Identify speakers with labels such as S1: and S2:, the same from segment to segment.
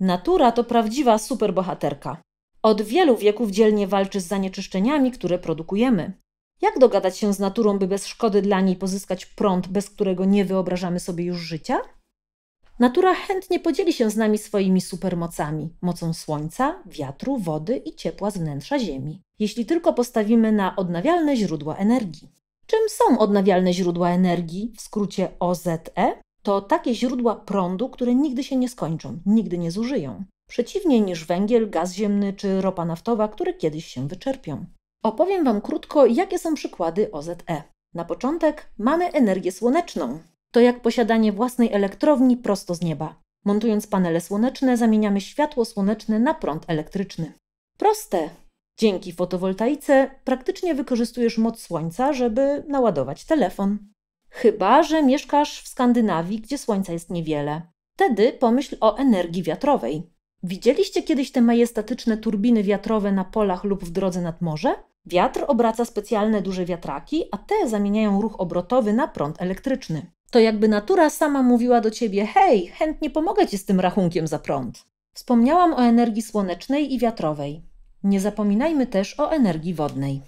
S1: Natura to prawdziwa superbohaterka. Od wielu wieków dzielnie walczy z zanieczyszczeniami, które produkujemy. Jak dogadać się z naturą, by bez szkody dla niej pozyskać prąd, bez którego nie wyobrażamy sobie już życia? Natura chętnie podzieli się z nami swoimi supermocami mocą słońca, wiatru, wody i ciepła z wnętrza Ziemi, jeśli tylko postawimy na odnawialne źródła energii. Czym są odnawialne źródła energii, w skrócie OZE? to takie źródła prądu, które nigdy się nie skończą, nigdy nie zużyją. Przeciwnie niż węgiel, gaz ziemny czy ropa naftowa, które kiedyś się wyczerpią. Opowiem Wam krótko, jakie są przykłady OZE. Na początek mamy energię słoneczną. To jak posiadanie własnej elektrowni prosto z nieba. Montując panele słoneczne, zamieniamy światło słoneczne na prąd elektryczny. Proste. Dzięki fotowoltaice praktycznie wykorzystujesz moc słońca, żeby naładować telefon. Chyba, że mieszkasz w Skandynawii, gdzie słońca jest niewiele. Wtedy pomyśl o energii wiatrowej. Widzieliście kiedyś te majestatyczne turbiny wiatrowe na polach lub w drodze nad morze? Wiatr obraca specjalne duże wiatraki, a te zamieniają ruch obrotowy na prąd elektryczny. To jakby natura sama mówiła do ciebie: hej, chętnie pomogę ci z tym rachunkiem za prąd. Wspomniałam o energii słonecznej i wiatrowej. Nie zapominajmy też o energii wodnej.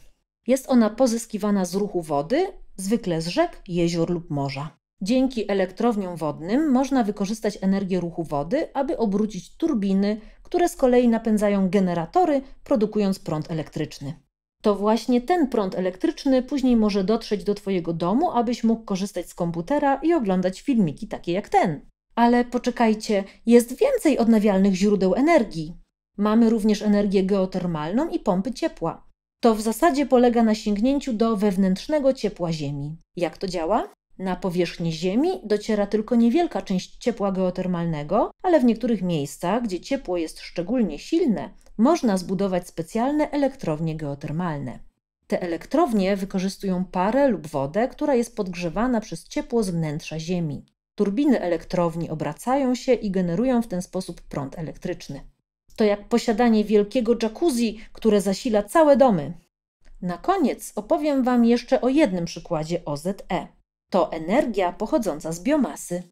S1: Jest ona pozyskiwana z ruchu wody zwykle z rzek, jezior lub morza. Dzięki elektrowniom wodnym można wykorzystać energię ruchu wody, aby obrócić turbiny, które z kolei napędzają generatory, produkując prąd elektryczny. To właśnie ten prąd elektryczny później może dotrzeć do Twojego domu, abyś mógł korzystać z komputera i oglądać filmiki takie jak ten. Ale poczekajcie, jest więcej odnawialnych źródeł energii. Mamy również energię geotermalną i pompy ciepła to w zasadzie polega na sięgnięciu do wewnętrznego ciepła Ziemi. Jak to działa? Na powierzchnię Ziemi dociera tylko niewielka część ciepła geotermalnego, ale w niektórych miejscach, gdzie ciepło jest szczególnie silne, można zbudować specjalne elektrownie geotermalne. Te elektrownie wykorzystują parę lub wodę, która jest podgrzewana przez ciepło z wnętrza Ziemi. Turbiny elektrowni obracają się i generują w ten sposób prąd elektryczny to jak posiadanie wielkiego jacuzzi, które zasila całe domy. Na koniec opowiem Wam jeszcze o jednym przykładzie OZE. To energia pochodząca z biomasy.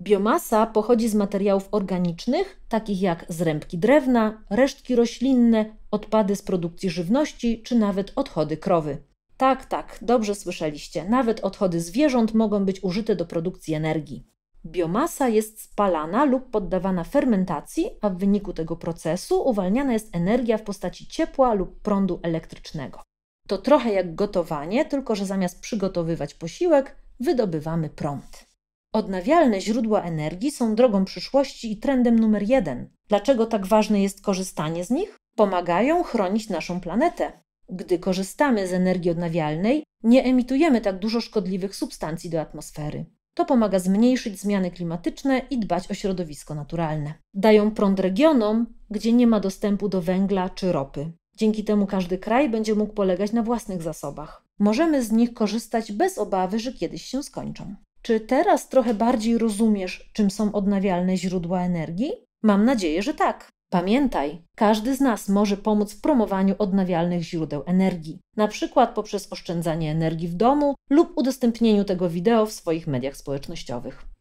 S1: Biomasa pochodzi z materiałów organicznych, takich jak zrębki drewna, resztki roślinne, odpady z produkcji żywności czy nawet odchody krowy. Tak, tak, dobrze słyszeliście. Nawet odchody zwierząt mogą być użyte do produkcji energii. Biomasa jest spalana lub poddawana fermentacji, a w wyniku tego procesu uwalniana jest energia w postaci ciepła lub prądu elektrycznego. To trochę jak gotowanie, tylko że zamiast przygotowywać posiłek, wydobywamy prąd. Odnawialne źródła energii są drogą przyszłości i trendem numer jeden. Dlaczego tak ważne jest korzystanie z nich? Pomagają chronić naszą planetę. Gdy korzystamy z energii odnawialnej, nie emitujemy tak dużo szkodliwych substancji do atmosfery. To pomaga zmniejszyć zmiany klimatyczne i dbać o środowisko naturalne. Dają prąd regionom, gdzie nie ma dostępu do węgla czy ropy. Dzięki temu każdy kraj będzie mógł polegać na własnych zasobach. Możemy z nich korzystać bez obawy, że kiedyś się skończą. Czy teraz trochę bardziej rozumiesz, czym są odnawialne źródła energii? Mam nadzieję, że tak. Pamiętaj, każdy z nas może pomóc w promowaniu odnawialnych źródeł energii, na przykład poprzez oszczędzanie energii w domu lub udostępnieniu tego wideo w swoich mediach społecznościowych.